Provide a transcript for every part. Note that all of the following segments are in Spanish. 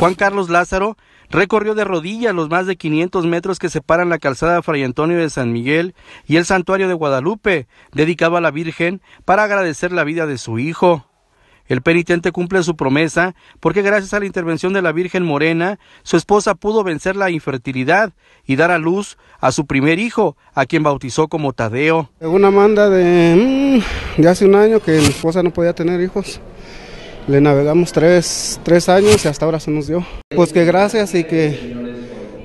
Juan Carlos Lázaro recorrió de rodillas los más de 500 metros que separan la calzada Fray Antonio de San Miguel y el santuario de Guadalupe, dedicado a la Virgen, para agradecer la vida de su hijo. El penitente cumple su promesa porque gracias a la intervención de la Virgen Morena, su esposa pudo vencer la infertilidad y dar a luz a su primer hijo, a quien bautizó como Tadeo. Una manda de, mm, de hace un año que mi esposa no podía tener hijos le navegamos tres, años y hasta ahora se nos dio. Pues que gracias y que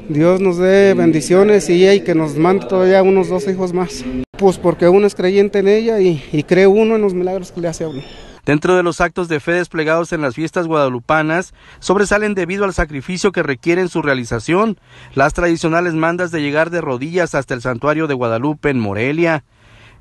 Dios nos dé bendiciones y, que nos mande todavía unos dos hijos más. Pues porque uno es creyente en ella y, y cree uno en los milagros que le hace a uno. Dentro de los actos de fe desplegados en las fiestas guadalupanas, sobresalen debido al sacrificio que requieren su realización, las tradicionales mandas de llegar de rodillas hasta el santuario de Guadalupe en Morelia,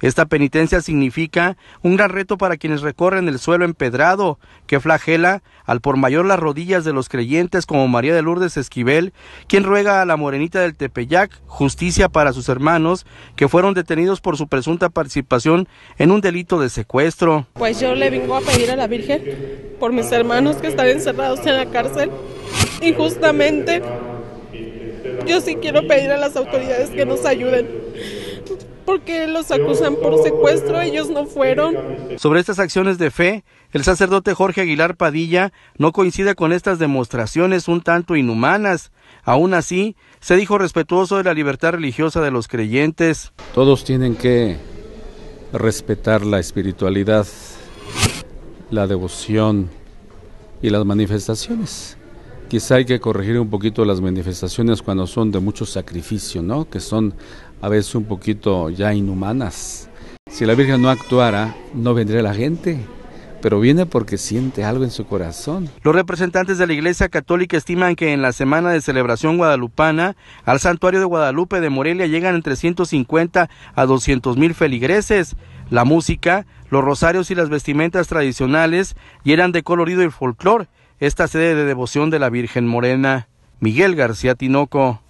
esta penitencia significa un gran reto para quienes recorren el suelo empedrado, que flagela al por mayor las rodillas de los creyentes como María de Lourdes Esquivel, quien ruega a la morenita del Tepeyac justicia para sus hermanos que fueron detenidos por su presunta participación en un delito de secuestro. Pues yo le vengo a pedir a la Virgen por mis hermanos que están encerrados en la cárcel injustamente. Yo sí quiero pedir a las autoridades que nos ayuden porque los acusan por secuestro, ellos no fueron. Sobre estas acciones de fe, el sacerdote Jorge Aguilar Padilla no coincide con estas demostraciones un tanto inhumanas. Aún así, se dijo respetuoso de la libertad religiosa de los creyentes. Todos tienen que respetar la espiritualidad, la devoción y las manifestaciones Quizá hay que corregir un poquito las manifestaciones cuando son de mucho sacrificio, ¿no? Que son a veces un poquito ya inhumanas. Si la Virgen no actuara, no vendría la gente pero viene porque siente algo en su corazón. Los representantes de la Iglesia Católica estiman que en la semana de celebración guadalupana al santuario de Guadalupe de Morelia llegan entre 150 a 200 mil feligreses. La música, los rosarios y las vestimentas tradicionales llenan de colorido y folclore esta sede de devoción de la Virgen Morena, Miguel García Tinoco.